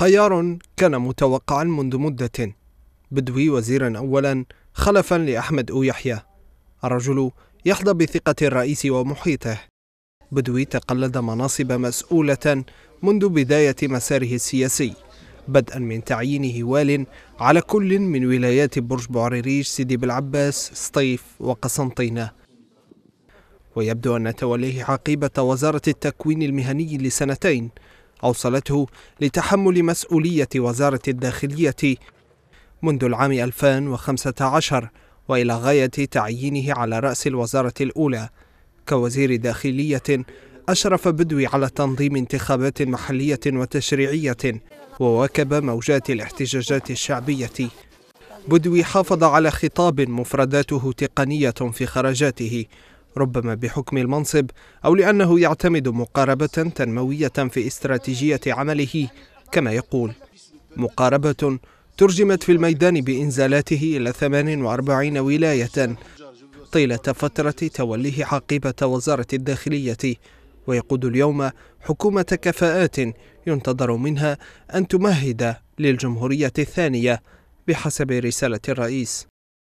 خيار كان متوقعا منذ مدة بدوي وزيرا أولا خلفا لأحمد أو يحيى الرجل يحظى بثقة الرئيس ومحيطه بدوي تقلد مناصب مسؤولة منذ بداية مساره السياسي بدءا من تعيينه وال على كل من ولايات برج بعريريج سيدي بالعباس سطيف وقسنطينة ويبدو أن توليه عقيبة وزارة التكوين المهني لسنتين أوصلته لتحمل مسؤولية وزارة الداخلية منذ العام 2015 وإلى غاية تعيينه على رأس الوزارة الأولى كوزير داخلية أشرف بدوي على تنظيم انتخابات محلية وتشريعية وواكب موجات الاحتجاجات الشعبية بدوي حافظ على خطاب مفرداته تقنية في خرجاته ربما بحكم المنصب أو لأنه يعتمد مقاربة تنموية في استراتيجية عمله كما يقول مقاربة ترجمت في الميدان بإنزالاته إلى 48 ولاية طيلة فترة توليه حقيبة وزارة الداخلية ويقود اليوم حكومة كفاءات ينتظر منها أن تمهد للجمهورية الثانية بحسب رسالة الرئيس